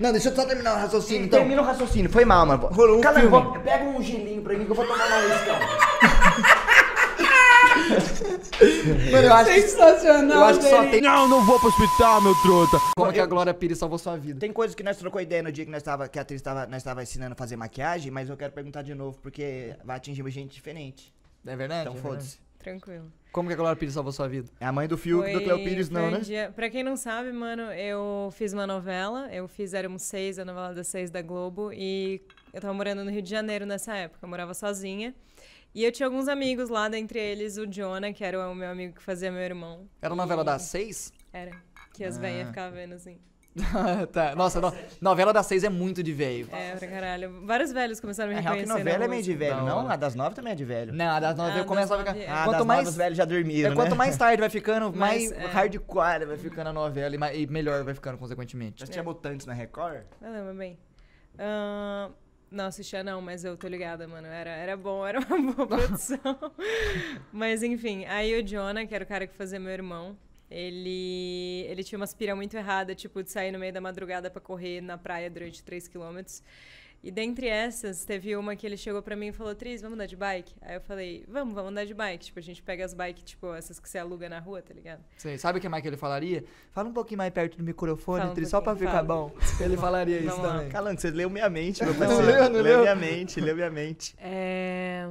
Não, deixa eu só terminar o raciocínio, então. Termina o raciocínio, foi mal, mano. Rolou um Cala, filme. Vou, pega um gelinho pra mim que eu vou tomar uma uísque, Mano, eu acho Sensacional, que, eu acho que só tem... Não, não vou pro hospital, meu trota. Como eu... É que a Glória Pires salvou sua vida? Tem coisas que nós trocou ideia no dia que, nós tava, que a atriz tava, nós tava ensinando a fazer maquiagem, mas eu quero perguntar de novo, porque vai atingir gente diferente. É verdade? Então é foda-se tranquilo. Como que a Glória Pires salvou sua vida? É a mãe do Fiuk e do Cleo Pires, não, né? Dia... Pra quem não sabe, mano, eu fiz uma novela, eu fiz Éramos Seis, a novela das seis da Globo, e eu tava morando no Rio de Janeiro nessa época, eu morava sozinha. E eu tinha alguns amigos lá, dentre eles o Jonah, que era o meu amigo que fazia meu irmão. Era a novela e... das seis? Era. Que as ah. velhas ficavam tá. vendo assim. tá. Nossa, no... novela das seis é muito de velho. É, pra caralho. Vários velhos começaram a me reconhecer. É, real que né, novela é meio de velho, não? não? A das nove também é de velho. Não, a das nove ah, eu começo a ficar... É. Ah, quanto das mais... os velhos já dormiram, é, Quanto né? mais tarde vai ficando, mais é. hardcore vai ficando a novela e, mais... e melhor vai ficando, consequentemente. Já tinha é. Mutantes na Record? Ah, não lembro bem. Uh... Não assistia não, mas eu tô ligada, mano. Era, era bom, era uma boa produção. mas enfim, aí o Jonah, que era o cara que fazia meu irmão, ele, ele tinha uma aspira muito errada, tipo, de sair no meio da madrugada para correr na praia durante 3 quilômetros. E dentre essas, teve uma que ele chegou para mim e falou: Tris, vamos andar de bike? Aí eu falei: Vamos, vamos andar de bike. Tipo, a gente pega as bikes, tipo, essas que você aluga na rua, tá ligado? Sei. Sabe o que mais que ele falaria? Fala um pouquinho mais perto do microfone, um Tris, só pra ficar tá Fala. bom. Ele falaria isso vamos também. Calando, você leu minha mente, meu parceiro. Não leu, não leu? Leu minha mente, leu minha mente. É.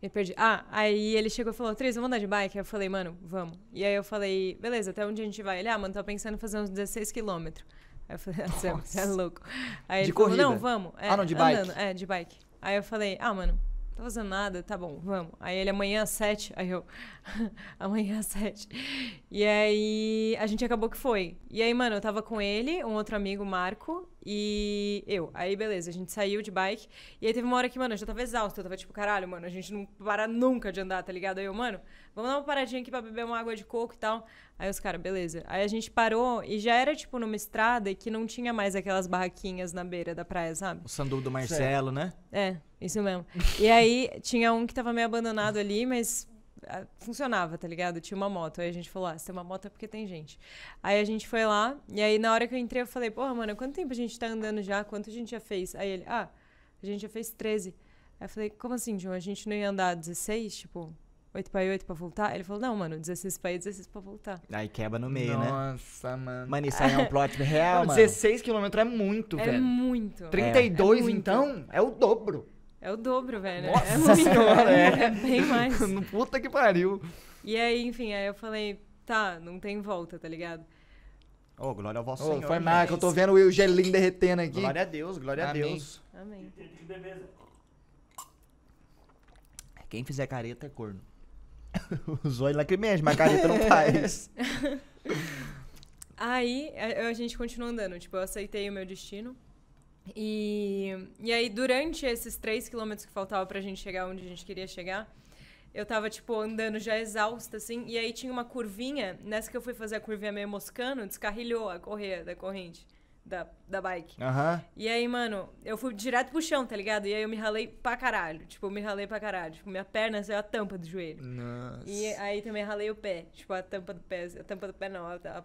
Me perdi. Ah, aí ele chegou e falou, Tris, vamos andar de bike? Aí eu falei, mano, vamos. E aí eu falei, beleza, até onde a gente vai? Ele, ah, mano, tô pensando em fazer uns 16 quilômetros. Aí eu falei, ah, você é louco. Aí de ele corrida. falou, não, vamos. É, ah, não, de andando. bike? É, de bike. Aí eu falei, ah, mano, tô fazendo nada, tá bom, vamos. Aí ele, amanhã às sete, aí eu, amanhã às sete. E aí a gente acabou que foi. E aí, mano, eu tava com ele, um outro amigo, Marco, e eu. Aí, beleza, a gente saiu de bike. E aí teve uma hora que, mano, eu já tava exausto Eu tava tipo, caralho, mano, a gente não para nunca de andar, tá ligado? Aí eu, mano, vamos dar uma paradinha aqui pra beber uma água de coco e tal. Aí os caras, beleza. Aí a gente parou e já era, tipo, numa estrada que não tinha mais aquelas barraquinhas na beira da praia, sabe? O sandu do Marcelo, né? É, isso mesmo. e aí tinha um que tava meio abandonado ali, mas funcionava, tá ligado? Tinha uma moto. Aí a gente falou, ah, se tem uma moto é porque tem gente. Aí a gente foi lá, e aí na hora que eu entrei, eu falei, porra, mano, quanto tempo a gente tá andando já? Quanto a gente já fez? Aí ele, ah, a gente já fez 13. Aí eu falei, como assim, João? A gente não ia andar 16, tipo, 8 para 8 para voltar? Ele falou, não, mano, 16 para ir, 16 para voltar. Aí quebra no meio, Nossa, né? Nossa, mano. Mano, isso aí é um plot real, mano. 16 quilômetros é muito, é velho. Muito. 32, é. é muito. então, é o dobro. É o dobro, velho. É Nossa é muito, senhora, é. é bem mais. no puta que pariu. E aí, enfim, aí eu falei, tá, não tem volta, tá ligado? Ô, oh, glória ao vosso oh, Senhor. Foi né? mal, que eu tô vendo o gelinho derretendo aqui. Glória a Deus, glória Amém. a Deus. Amém. Quem fizer careta é corno. Os olhos lacrimejam, mas careta não faz. aí, a, a gente continua andando. Tipo, eu aceitei o meu destino. E, e aí, durante esses três quilômetros que faltava pra gente chegar onde a gente queria chegar, eu tava, tipo, andando já exausta, assim, e aí tinha uma curvinha, nessa que eu fui fazer a curvinha meio moscando, descarrilhou a correia da corrente da, da bike. Uhum. E aí, mano, eu fui direto pro chão, tá ligado? E aí eu me ralei pra caralho. Tipo, eu me ralei pra caralho. Tipo, minha perna saiu a tampa do joelho. Nossa. E aí também ralei o pé. Tipo, a tampa do pé. A tampa do pé não, a, a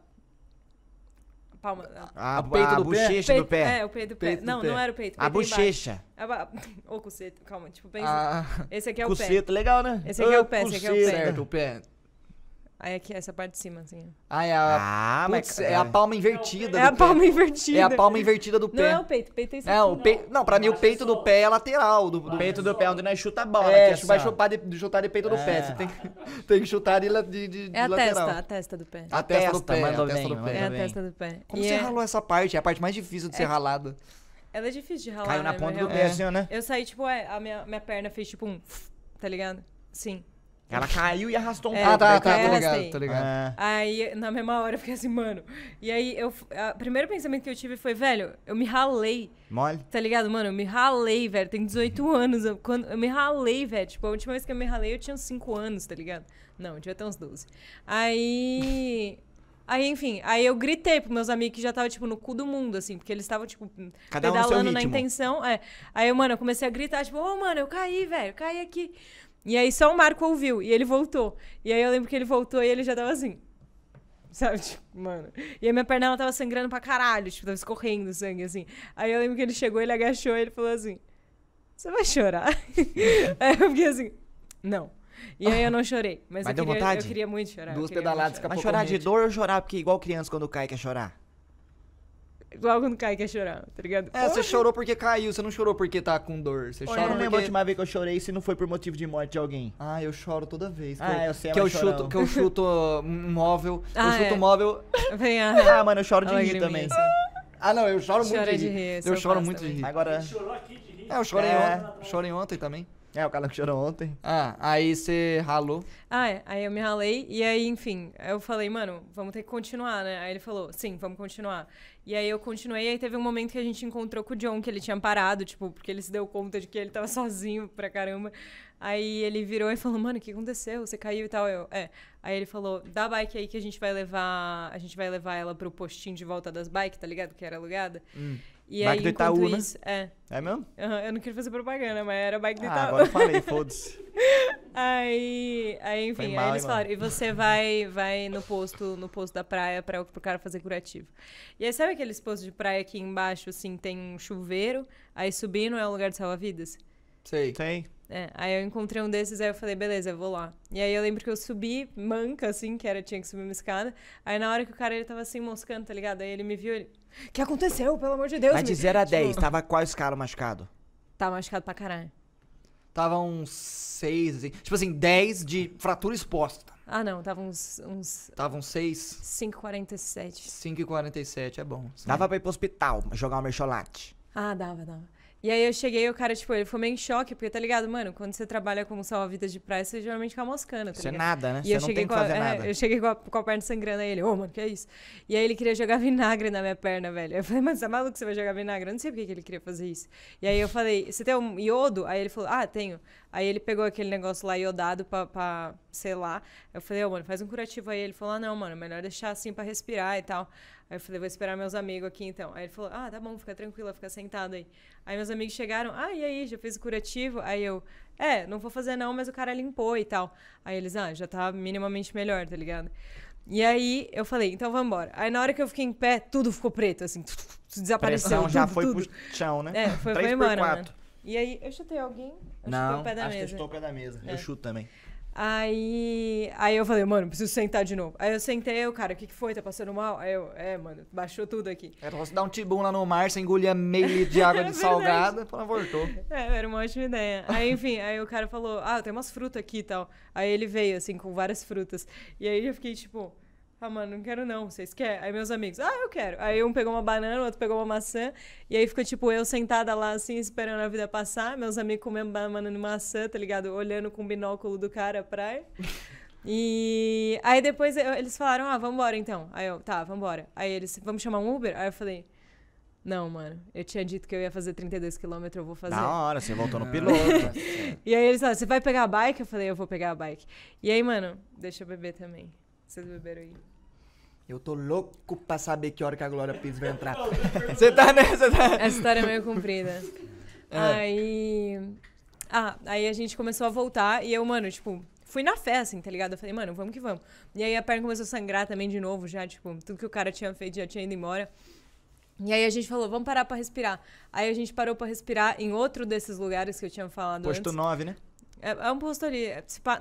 palma. A, a, o peito a do bochecha pé. do pé. É, o peito do peito Do não, pé. não era o peito. peito a bochecha. Ô, oh, calma, tipo, pensa. Ah, esse aqui é o cuceta, pé. legal, né? Esse aqui oh, é o pé, esse aqui é o pé. Certo, o pé. Aí aqui, essa parte de cima, assim. Ah, é a, ah, putz, é a é. palma invertida. É a pé. palma invertida. É a palma invertida do pé. Não, é o peito. O peito é isso não, aqui, não, pra mim o peito do pé é lateral. Do, do peito do pé, é onde nós chuta a bola. É, aqui, é vai assim, chutar de, chutar de peito é. do pé. Você tem, tem que chutar de, de, de, é a lateral. testa, a testa do pé. A testa, do pé, a testa bem, do pé. É a testa do pé. Como e você ralou essa parte? É a parte mais difícil de ser ralada. Ela é difícil de ralar, Caiu na né, ponta do pé, assim, né? Eu saí, tipo, a minha, minha perna fez, tipo, um... Tá ligado? Sim. Ela caiu e arrastou um é, Ah, tá, tá, tá, tô é, ligado, assim. tô ligado. É. Aí, na mesma hora, eu fiquei assim, mano. E aí, eu, o primeiro pensamento que eu tive foi, velho, eu me ralei. Mole? Tá ligado, mano? Eu me ralei, velho. Tem 18 anos. Eu, quando, eu me ralei, velho. Tipo, a última vez que eu me ralei, eu tinha uns 5 anos, tá ligado? Não, eu devia ter uns 12. Aí. Aí, enfim, aí eu gritei pros meus amigos que já estavam, tipo, no cu do mundo, assim, porque eles estavam, tipo, Cada pedalando um na intenção. É. Aí, mano, eu comecei a gritar, tipo, ô, oh, mano, eu caí, velho, caí aqui. E aí só o Marco ouviu e ele voltou. E aí eu lembro que ele voltou e ele já tava assim. Sabe, tipo, mano. E a minha perna ela tava sangrando pra caralho, tipo, tava escorrendo sangue, assim. Aí eu lembro que ele chegou, ele agachou e ele falou assim: Você vai chorar? aí eu fiquei assim: Não. E aí eu não chorei. Mas, mas eu, deu queria, vontade? eu queria muito chorar. Duas pedaladas, chorar. Mas chorar de dor ou chorar? Porque igual criança quando cai quer chorar. Logo não cai quer chorar, tá ligado? É, você chorou porque caiu, você não chorou porque tá com dor. Você chora eu não lembro a última vez que eu chorei se não foi por motivo de morte de alguém. Ah, eu choro toda vez. Ah, que ah, eu, eu sei, que eu chuto, Que eu chuto móvel, ah, eu é. chuto móvel. Vem a... Ah, mano, eu choro de rir também. Ah, não, eu choro Chora muito de rir. De rir eu choro muito também. de rir. Agora... Chorou aqui de rir. É, eu chorei é. ontem. Chorei ontem também. É, o cara que chorou ontem. Ah, aí você ralou. Ah, é. Aí eu me ralei. E aí, enfim, eu falei, mano, vamos ter que continuar, né? Aí ele falou, sim, vamos continuar. E aí eu continuei. Aí teve um momento que a gente encontrou com o John, que ele tinha parado, tipo, porque ele se deu conta de que ele tava sozinho pra caramba. Aí ele virou e falou, mano, o que aconteceu? Você caiu e tal. Eu, é. Aí ele falou, dá a bike aí que a gente vai levar. A gente vai levar ela pro postinho de volta das bikes, tá ligado? Que era alugada. Hum. E bike aí, do Itaú, né? Isso, é. É mesmo? Uhum, eu não queria fazer propaganda, mas era bike do ah, Itaú. agora eu falei, foda-se. aí, aí, enfim, mal, aí eles falaram, e você vai, vai no posto, no posto da praia para pro cara fazer curativo. E aí, sabe aqueles postos de praia que embaixo, assim, tem um chuveiro, aí subindo é um lugar de salva-vidas? Sei. Tem. É, aí eu encontrei um desses, aí eu falei, beleza, eu vou lá. E aí eu lembro que eu subi, manca, assim, que era, tinha que subir uma escada. Aí na hora que o cara, ele tava assim, moscando, tá ligado? Aí ele me viu, ele... O que aconteceu, pelo amor de Deus? Mas de 0 a 10, tipo... tava quais caras machucado? Tava machucado pra caralho. Tava uns 6, assim. Tipo assim, 10 de fratura exposta. Ah, não, tava uns. uns tava uns 6. 5,47. 5,47, é bom. Sim. Dava pra ir pro hospital, jogar um mercholate. Ah, dava, dava. E aí eu cheguei e o cara, tipo, ele foi meio em choque, porque tá ligado, mano, quando você trabalha como salva-vidas de praia, você geralmente fica moscando, tá é nada, né? E você eu não cheguei tem que fazer a, é, nada. É, eu cheguei com a, com a perna sangrando aí ele, ô, oh, mano, que é isso? E aí ele queria jogar vinagre na minha perna, velho. Eu falei, mas é maluco que você vai jogar vinagre? Eu não sei por que ele queria fazer isso. E aí eu falei, você tem um iodo? Aí ele falou, ah, tenho. Aí ele pegou aquele negócio lá iodado pra, pra sei lá. Eu falei, ô, oh, mano, faz um curativo aí. Ele falou, ah, não, mano, melhor deixar assim pra respirar e tal. Aí eu falei, vou esperar meus amigos aqui então. Aí ele falou, ah, tá bom, fica tranquila, fica sentado aí. Aí meus amigos chegaram, ah, e aí, já fez o curativo? Aí eu, é, não vou fazer não, mas o cara limpou e tal. Aí eles, ah, já tá minimamente melhor, tá ligado? E aí eu falei, então vamos embora. Aí na hora que eu fiquei em pé, tudo ficou preto, assim, tudo, desapareceu. Pressão tudo, já foi tudo. pro chão, né? É, foi, foi embora. Né? E aí, eu chutei alguém? Eu não, chutei o pé da acho mesa. que eu chutou o pé da mesa. É. Eu chuto também. Aí, aí eu falei, mano, preciso sentar de novo. Aí eu sentei, eu, cara, o que, que foi? Tá passando mal? Aí eu, é, mano, baixou tudo aqui. É, era você dar um tibum lá no mar, você engolia meio litro de água de é salgada, ela voltou. É, era uma ótima ideia. Aí, enfim, aí o cara falou, ah, tem umas frutas aqui e tal. Aí ele veio, assim, com várias frutas. E aí eu fiquei, tipo, ah, mano, não quero não, vocês querem? Aí meus amigos, ah, eu quero. Aí um pegou uma banana, o outro pegou uma maçã. E aí ficou, tipo, eu sentada lá, assim, esperando a vida passar. Meus amigos comendo banana e maçã, tá ligado? Olhando com o binóculo do cara a praia. E aí depois eu, eles falaram, ah, vambora então. Aí eu, tá, vambora. Aí eles, vamos chamar um Uber? Aí eu falei, não, mano, eu tinha dito que eu ia fazer 32 km, eu vou fazer. Da hora, você voltou no ah. piloto. Tá e aí eles falaram, você vai pegar a bike? Eu falei, eu vou pegar a bike. E aí, mano, deixa eu beber também. Vocês beberam aí. Eu tô louco pra saber que hora que a Glória Pires vai entrar. Você tá nessa, tá? Essa história é meio comprida. É. Aí. Ah, aí a gente começou a voltar e eu, mano, tipo, fui na fé, assim, tá ligado? Eu falei, mano, vamos que vamos. E aí a perna começou a sangrar também de novo, já, tipo, tudo que o cara tinha feito já tinha ido embora. E aí a gente falou, vamos parar pra respirar. Aí a gente parou pra respirar em outro desses lugares que eu tinha falado Posto antes. Posto 9, né? É, é um posto ali.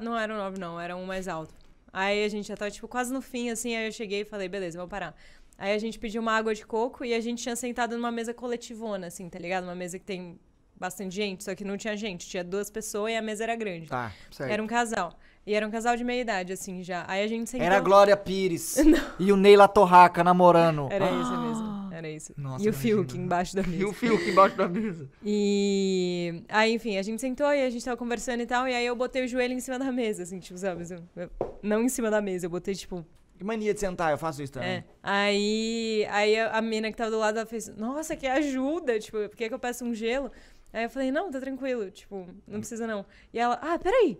Não era um 9, não, era um mais alto. Aí a gente já tava, tipo, quase no fim, assim, aí eu cheguei e falei, beleza, vamos parar. Aí a gente pediu uma água de coco e a gente tinha sentado numa mesa coletivona, assim, tá ligado? Uma mesa que tem bastante gente, só que não tinha gente, tinha duas pessoas e a mesa era grande. Tá, certo. Era um casal. E era um casal de meia idade, assim, já. Aí a gente sentou... Era a Glória Pires e o Neila Torraca namorando. Era isso ah, mesmo era isso. Nossa, e o Fiuk embaixo da mesa. E o Fiuk embaixo da mesa. E aí, enfim, a gente sentou e a gente tava conversando e tal, e aí eu botei o joelho em cima da mesa, assim, tipo, sabe? Assim, não em cima da mesa, eu botei, tipo, que mania de sentar, eu faço isso também. É. Aí, aí a, menina mina que tava do lado, ela fez, nossa, que ajuda, tipo, por que, é que eu peço um gelo? Aí eu falei, não, tá tranquilo, tipo, não precisa não. E ela, ah, peraí,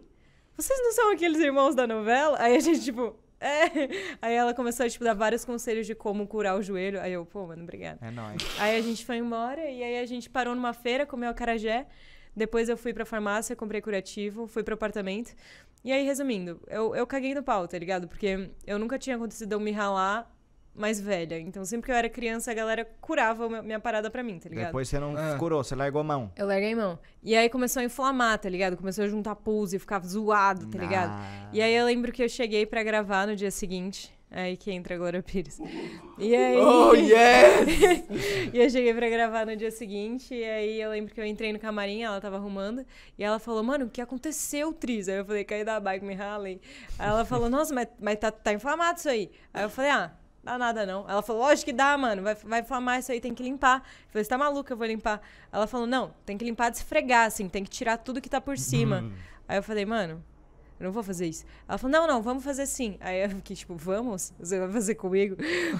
vocês não são aqueles irmãos da novela? Aí a gente, tipo, É. Aí ela começou a tipo, dar vários conselhos de como curar o joelho. Aí eu, pô, mano, obrigada. É nóis. Aí a gente foi embora e aí a gente parou numa feira, comeu acarajé. Depois eu fui pra farmácia, comprei curativo, fui pro apartamento. E aí, resumindo, eu, eu caguei no pau, tá ligado? Porque eu nunca tinha acontecido eu me ralar mais velha. Então, sempre que eu era criança, a galera curava minha parada pra mim, tá ligado? Depois você não ah. curou, você largou a mão. Eu larguei a mão. E aí começou a inflamar, tá ligado? Começou a juntar pus e ficava zoado, tá ligado? E aí eu lembro que eu cheguei pra gravar no dia seguinte. Aí que entra a Glória Pires. E aí. Oh, yes! e eu cheguei pra gravar no dia seguinte. E aí eu lembro que eu entrei no camarim, ela tava arrumando. E ela falou, mano, o que aconteceu, Tris? Aí eu falei, caí da bike, me ralei. Aí ela falou, nossa, mas, mas tá, tá inflamado isso aí. Aí eu falei, ah, dá nada não. Ela falou, lógico que dá, mano, vai, vai inflamar isso aí, tem que limpar. Eu falei, você tá maluca, eu vou limpar. Ela falou, não, tem que limpar, desfregar, assim, tem que tirar tudo que tá por cima. Hum. Aí eu falei, mano, eu não vou fazer isso. Ela falou, não, não, vamos fazer sim. Aí eu fiquei, tipo, vamos? Você vai fazer comigo?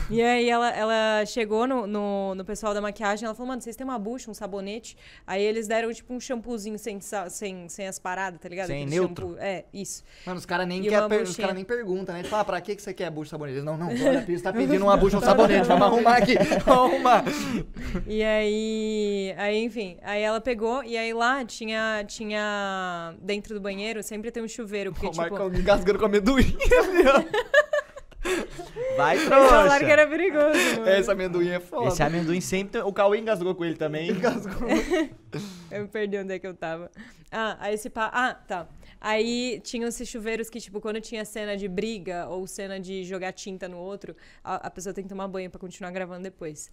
e aí ela, ela chegou no, no, no, pessoal da maquiagem, ela falou, mano, vocês têm uma bucha, um sabonete? Aí eles deram, tipo, um shampoozinho sem, sem, sem as paradas, tá ligado? Sem Aquele neutro. Shampoo. É, isso. Mano, os caras nem, cara nem perguntam, né? Fala, falam, ah, pra que, que você quer bucha, sabonete? Eles, não, não, você tá pedindo uma bucha, um sabonete, vamos arrumar aqui, vamos arrumar. E aí, aí, enfim, aí ela pegou, e aí lá tinha, tinha, dentro do banheiro, sempre tem um chuveiro porque, o tipo... Michael me engasgando com amendoim. Vai, trouxa. falaram que era perigoso. Mano. Esse amendoim é foda. Esse amendoim sempre... O Cauê engasgou com ele também. Engasgou. eu me perdi onde é que eu tava. Ah, aí esse pá... Ah, tá. Aí tinham esses chuveiros que, tipo, quando tinha cena de briga ou cena de jogar tinta no outro, a, a pessoa tem que tomar banho para continuar gravando depois.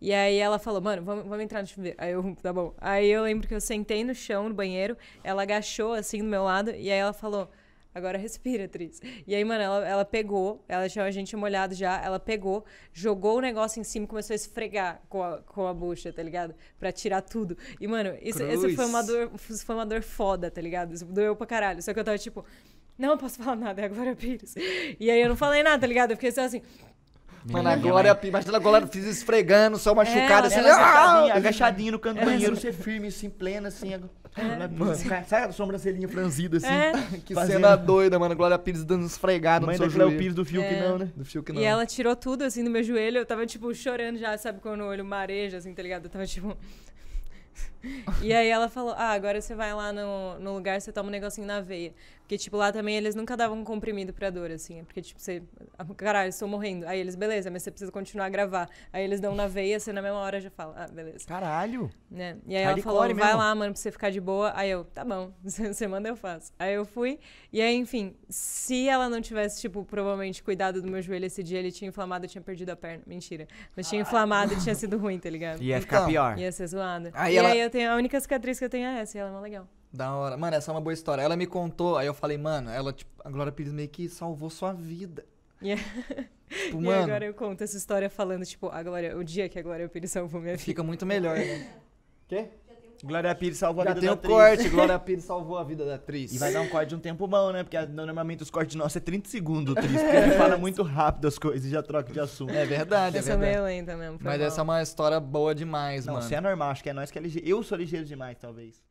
E aí ela falou, mano, vamos, vamos entrar no chuveiro. Aí eu, tá bom. Aí eu lembro que eu sentei no chão, no banheiro, ela agachou assim do meu lado e aí ela falou agora respira, Tris. E aí, mano, ela, ela pegou, ela tinha a gente molhado já, ela pegou, jogou o negócio em cima e começou a esfregar com a, com a bucha, tá ligado? Pra tirar tudo. E, mano, isso, isso foi, uma dor, foi uma dor foda, tá ligado? Isso doeu pra caralho. Só que eu tava tipo, não posso falar nada, é agora Pires. E aí eu não falei nada, tá ligado? Eu fiquei só assim. Mano, agora, imagina é eu fiz esfregando, só machucada, é, assim, ah, ela, agachadinha, agachadinha no canto do banheiro, ser firme, assim, plena, assim. É. sai a sobrancelhinha franzida assim. É. Que Fazendo. cena doida, mano. Glória Pires dando uns fregados no seu da Pires do Fiuk é. não, né? Do que não. E ela tirou tudo assim do meu joelho. Eu tava tipo chorando já, sabe? Quando o olho mareja, assim, tá ligado? Eu tava tipo. e aí ela falou: Ah, agora você vai lá no, no lugar, você toma um negocinho na veia. Porque, tipo, lá também eles nunca davam um comprimido pra dor, assim. É porque, tipo, você. Ah, caralho, estou morrendo. Aí eles, beleza, mas você precisa continuar a gravar. Aí eles dão na veia, você na mesma hora já fala, ah, beleza. Caralho! Né? E aí ela falou, vai mesmo. lá, mano, pra você ficar de boa. Aí eu, tá bom, você manda eu faço. Aí eu fui. E aí, enfim, se ela não tivesse, tipo, provavelmente cuidado do meu joelho esse dia, ele tinha inflamado, eu tinha perdido a perna. Mentira. Mas tinha inflamado e tinha sido ruim, tá ligado? Ia ficar então, pior. Ia ser zoado. Aí e ela... aí eu tenho, a única cicatriz que eu tenho é essa, e ela é mó legal. Da hora. Mano, essa é uma boa história. Ela me contou, aí eu falei, mano, ela, tipo, a Glória Pires meio que salvou sua vida. Yeah. Tipo, e mano, agora eu conto essa história falando, tipo, a Glória, o dia que a Glória Pires salvou minha vida. Fica muito melhor, né? Quê? Glória Pires salvou a vida da atriz. Já tem um corte, Glória Pires salvou a vida da atriz. E vai dar um corte de um tempo bom, né? Porque ah, normalmente os cortes nossos é 30 segundos, atriz, porque ele fala muito rápido as coisas e já troca de assunto. É verdade, eu é verdade. Eu sou meio lenta mesmo. Mas essa é uma história boa demais, Não, mano. Não, você é normal, acho que é nós que é ligeiro. Eu sou ligeiro demais, talvez.